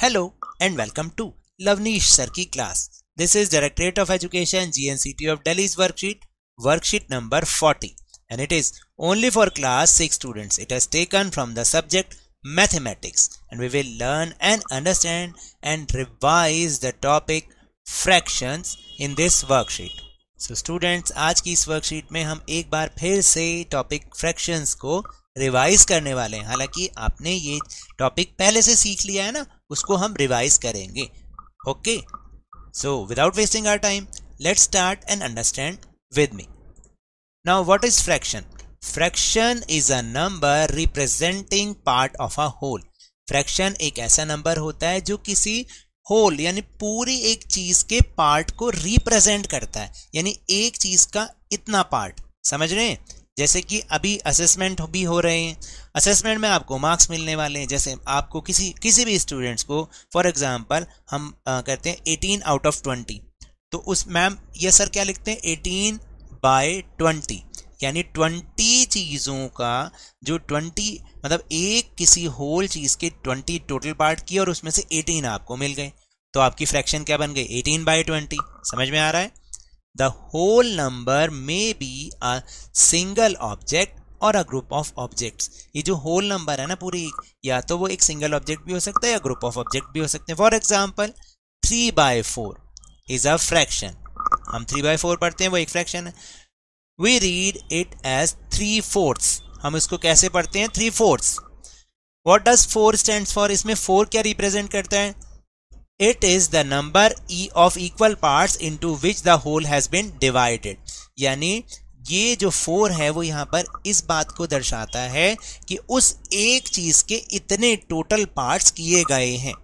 hello and welcome to Lavneesh sir की class this is Directorate of Education GNCT of Delhi worksheet worksheet number 40 and it is only for class six students it has taken from the subject mathematics and we will learn and understand and revise the topic fractions in this worksheet so students आज की इस worksheet में हम एक बार फिर से topic fractions को revise करने वाले हैं हालांकि आपने ये टॉपिक पहले से सीख लिया है ना उसको हम रिवाइज करेंगे okay so without wasting our time let start and understand with me now what is fraction fraction is a number representing part of a whole fraction एक ऐसा नंबर होता है जो किसी होल यानी पूरी एक चीज के पार्ट को रिप्रेजेंट करता है यानी एक चीज का इतना पार्ट समझ रहे हैं जैसे कि अभी असेसमेंट भी हो रहे हैं असेसमेंट में आपको मार्क्स मिलने वाले हैं जैसे आपको किसी किसी भी स्टूडेंट्स को फॉर एग्जांपल हम आ, करते हैं एटीन आउट ऑफ ट्वेंटी तो उस मैम ये सर क्या लिखते हैं एटीन बाय ट्वेंटी यानी ट्वेंटी चीज़ों का जो ट्वेंटी मतलब एक किसी होल चीज़ के ट्वेंटी टोटल पार्ट किए और उसमें से एटीन आपको मिल गए तो आपकी फ्रैक्शन क्या बन गई एटीन बाई ट्वेंटी समझ में आ रहा है the whole number may be a single object और अ ग्रुप ऑफ ऑब्जेक्ट्स ये जो होल नंबर है ना पूरी या तो वो एक सिंगल ऑब्जेक्ट भी हो सकता है या ग्रुप ऑफ ऑब्जेक्ट भी हो सकते हैं for example three by four is a fraction हम थ्री बाय फोर पढ़ते हैं वो एक फ्रैक्शन है we read it as three fourths हम इसको कैसे पढ़ते हैं three fourths what does four stand for इसमें फोर क्या रिप्रेजेंट करता है इट इज द नंबर ई of equal parts into which the whole has been divided यानी ये जो फोर है वो यहाँ पर इस बात को दर्शाता है कि उस एक चीज के इतने टोटल पार्ट्स किए गए हैं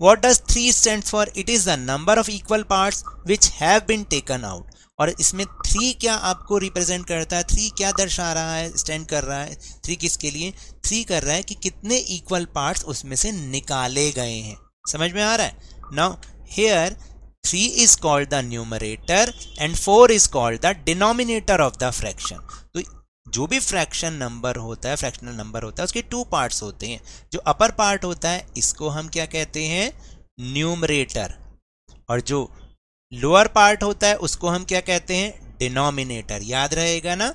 what does three stand for it is the number of equal parts which have been taken out और इसमें थ्री क्या आपको रिप्रेजेंट करता है थ्री क्या दर्शा रहा है स्टैंड कर रहा है थ्री किसके लिए थ्री कर रहा है कि कितने इक्वल पार्ट्स उसमें से निकाले गए हैं समझ में आ रहा है now here three is called the numerator and four is called the denominator of the fraction तो जो भी फ्रैक्शन नंबर होता है फ्रैक्शनल नंबर होता है उसके टू पार्ट्स होते हैं जो अपर पार्ट होता है इसको हम क्या कहते हैं न्यूमरेटर और जो लोअर पार्ट होता है उसको हम क्या कहते हैं डिनोमिनेटर याद रहेगा ना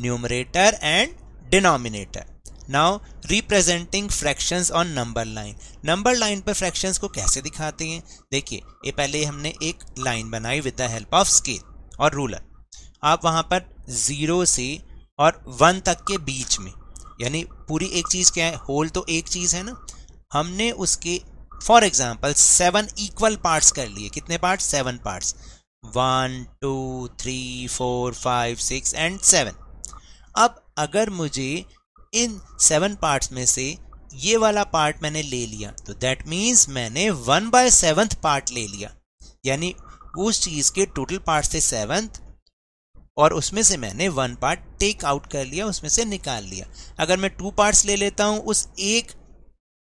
numerator and denominator now representing fractions on number line number line पर फ्रैक्शंस को कैसे दिखाते हैं देखिए ये पहले हमने एक लाइन बनाई with the help of scale और रूलर आप वहाँ पर ज़ीरो से और वन तक के बीच में यानी पूरी एक चीज़ क्या है होल तो एक चीज़ है ना हमने उसके for example seven equal parts कर लिए कितने part seven parts one two three four five six and seven अब अगर मुझे इन सेवन पार्ट्स में से ये वाला पार्ट मैंने ले लिया तो दैट मीन्स मैंने वन बाय सेवंथ पार्ट ले लिया यानी उस चीज़ के टोटल पार्ट थे सेवंथ और उसमें से मैंने वन पार्ट टेक आउट कर लिया उसमें से निकाल लिया अगर मैं टू पार्ट्स ले लेता हूँ उस एक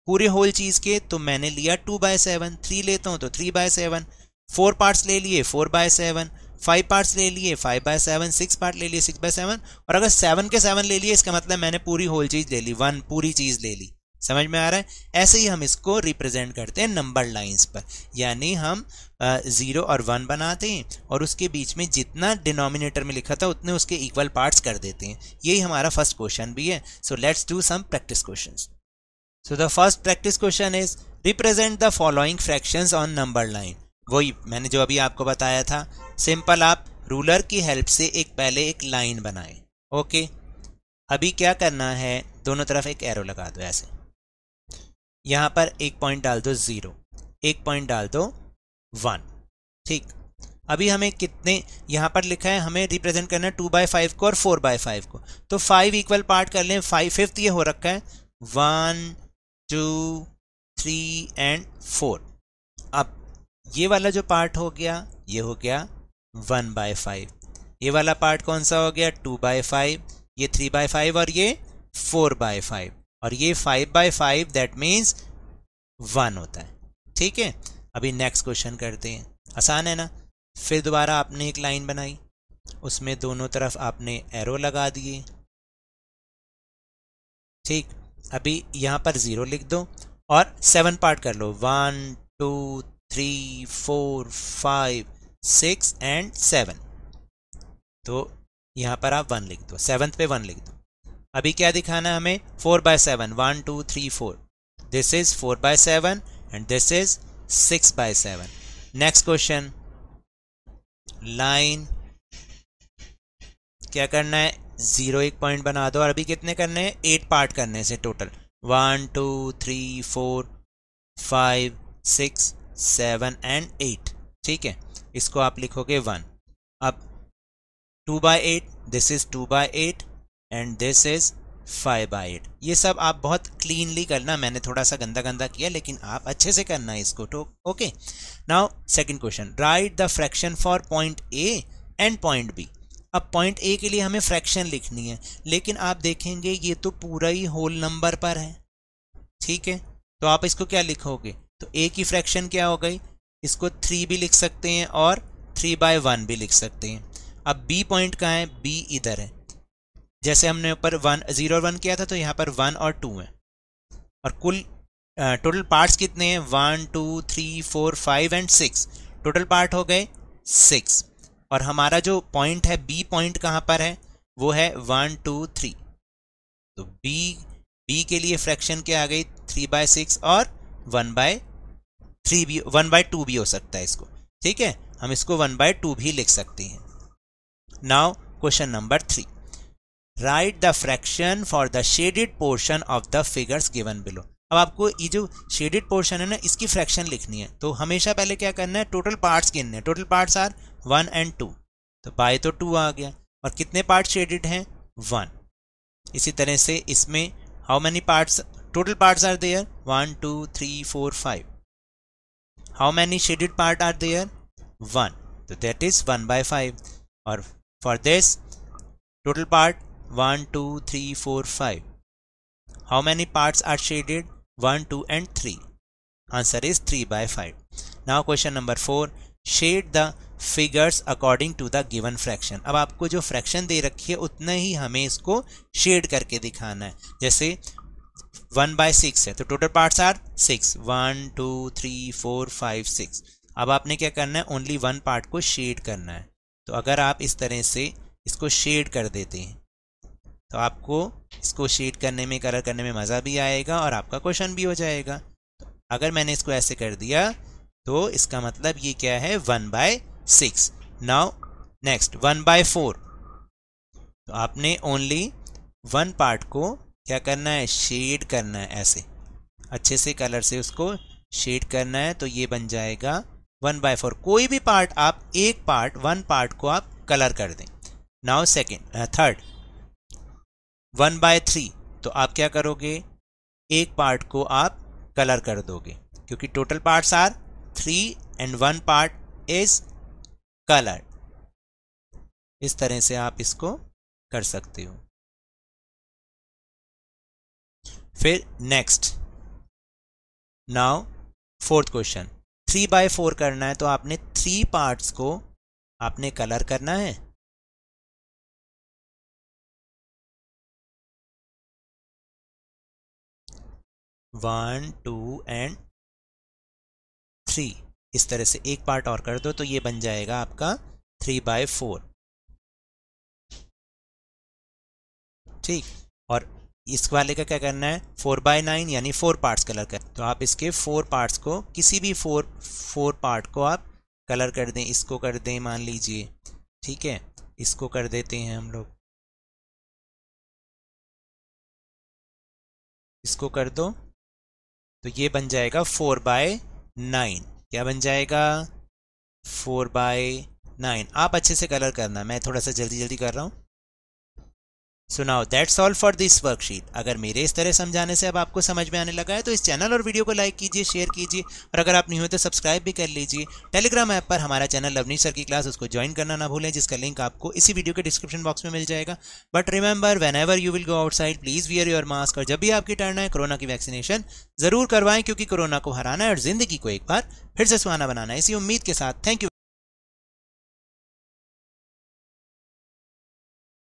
पूरे होल चीज़ के तो मैंने लिया टू बाय सेवन थ्री लेता हूँ तो three by seven four parts ले लिए four by seven five parts ले लिए five by seven six part ले लिए सिक्स बाय सेवन और अगर सेवन के सेवन ले लिए इसका मतलब मैंने पूरी होल चीज़ ले ली वन पूरी चीज़ ले ली समझ में आ रहा है ऐसे ही हम इसको रिप्रेजेंट करते हैं नंबर लाइंस पर यानी हम ज़ीरो और वन बनाते हैं और उसके बीच में जितना डिनोमिनेटर में लिखा था उतने उसके इक्वल पार्ट्स कर देते हैं यही हमारा फर्स्ट क्वेश्चन भी है so let's do some practice question so the first practice question is represent the following fractions on number line वही मैंने जो अभी आपको बताया था सिंपल आप रूलर की हेल्प से एक पहले एक लाइन बनाएं ओके अभी क्या करना है दोनों तरफ एक एरो लगा दो ऐसे यहाँ पर एक पॉइंट डाल दो ज़ीरो एक पॉइंट डाल दो वन ठीक अभी हमें कितने यहाँ पर लिखा है हमें रिप्रेजेंट करना है टू बाई फाइव को और फोर बाई फाइव को तो फाइव इक्वल पार्ट कर लें फाइव फिफ्थ ये हो रखा है one two three and four अब ये वाला जो पार्ट हो गया ये हो गया वन बाय फाइव ये वाला पार्ट कौन सा हो गया टू बाय फाइव ये थ्री बाय फाइव और ये फोर बाय फाइव और ये five by five that means one होता है ठीक है अभी नेक्स्ट क्वेश्चन करते हैं आसान है ना फिर दोबारा आपने एक लाइन बनाई उसमें दोनों तरफ आपने एरो लगा दिए ठीक अभी यहाँ पर ज़ीरो लिख दो और सेवन पार्ट कर लो one two three four five six and seven तो यहाँ पर आप वन लिख दो सेवन्थ पे वन लिख दो अभी क्या दिखाना है हमें four by seven one two three four this is four by seven and this is six by seven next question line क्या करना है जीरो एक पॉइंट बना दो और अभी कितने करने हैं एट पार्ट करने से total one two three four five six seven and eight ठीक है इसको आप लिखोगे वन अब two by eight this is two by eight and this is five by eight ये सब आप बहुत क्लीनली करना मैंने थोड़ा सा गंदा गंदा किया लेकिन आप अच्छे से करना है इसको तो okay now second question write the fraction for point A and point B अब पॉइंट ए के लिए हमें फ्रैक्शन लिखनी है लेकिन आप देखेंगे ये तो पूरा ही होल नंबर पर है ठीक है तो आप इसको क्या लिखोगे तो ए की फ्रैक्शन क्या हो गई इसको थ्री भी लिख सकते हैं और थ्री बाय वन भी लिख सकते हैं अब बी पॉइंट कहाँ है बी इधर है जैसे हमने ऊपर वन जीरो और वन किया था तो यहाँ पर वन और टू है और कुल टोटल पार्ट्स कितने हैं one two three four five and six total part हो गए सिक्स और हमारा जो पॉइंट है बी पॉइंट कहाँ पर है वो है वन टू थ्री तो बी बी के लिए फ्रैक्शन क्या आ गई थ्री बाय सिक्स और वन बाय थ्री भी वन बाय टू भी हो सकता है इसको ठीक है हम इसको वन बाय टू भी लिख सकते हैं now question number three write the fraction for the shaded portion of the figures given below अब आपको ये जो शेडेड पोर्शन है ना इसकी फ्रैक्शन लिखनी है तो हमेशा पहले क्या करना है टोटल पार्ट्स गिनने हैं total parts are one and two तो बाय तो टू आ गया और कितने पार्ट शेडेड हैं वन इसी तरह से इसमें how many parts total parts are there 1 2 3 4 5 how many shaded part are there 1 so that is 1 by 5 or for this total part 1 2 3 4 5 how many parts are shaded 1 2 and 3 answer is 3 by 5 now question number 4 shade the figures according to the given fraction अब आपको जो fraction दे रखी है उतना ही हमें इसको shade करके दिखाना है जैसे वन बाय सिक्स है तो total parts are six one two three four five six अब आपने क्या करना है ओनली वन पार्ट को शेड करना है तो अगर आप इस तरह से इसको शेड कर देते हैं तो आपको इसको शेड करने में कलर करने में मज़ा भी आएगा और आपका क्वेश्चन भी हो जाएगा तो अगर मैंने इसको ऐसे कर दिया तो इसका मतलब ये क्या है one by six now next one by four तो आपने ओनली वन पार्ट को क्या करना है शेड करना है ऐसे अच्छे से कलर से उसको शेड करना है तो ये बन जाएगा वन बाय फोर कोई भी पार्ट आप एक पार्ट वन पार्ट को आप कलर कर दें now second third one by three तो आप क्या करोगे एक पार्ट को आप कलर कर दोगे क्योंकि total parts are three and one part is colour इस तरह से आप इसको कर सकते हो फिर next now fourth question three by four करना है तो आपने थ्री पार्ट्स को आपने कलर करना है वन टू एंड थ्री इस तरह से एक पार्ट और कर दो तो ये बन जाएगा आपका थ्री बाय फोर ठीक और इस वाले का क्या करना है फोर बाय नाइन यानी फोर पार्ट्स कलर कर तो आप इसके फोर पार्ट्स को किसी भी फोर फोर पार्ट को आप कलर कर दें इसको कर दें मान लीजिए ठीक है इसको कर देते हैं हम लोग इसको कर दो तो ये बन जाएगा फोर बाय नाइन क्या बन जाएगा फोर बाय नाइन आप अच्छे से कलर करना मैं थोड़ा सा जल्दी जल्दी कर रहा हूँ so now that's all for this worksheet अगर मेरे इस तरह समझाने से अब आपको समझ में आने लगा है तो इस चैनल और वीडियो को लाइक कीजिए शेयर कीजिए और अगर आप नहीं हो तो सब्सक्राइब भी कर लीजिए टेलीग्राम ऐप पर हमारा चैनल लवनी सर की क्लास उसको ज्वाइन करना ना भूलें जिसका लिंक आपको इसी वीडियो के डिस्क्रिप्शन बॉक्स में मिल जाएगा but remember whenever you will go outside please wear your mask और जब भी आपकी टर्न है कोरोना की वैक्सीनेशन ज़रूर करवाएं क्योंकि कोरोना को हराना है और ज़िंदगी को एक बार फिर से सुहाना बनाना है इसी उम्मीद के साथ थैंक यू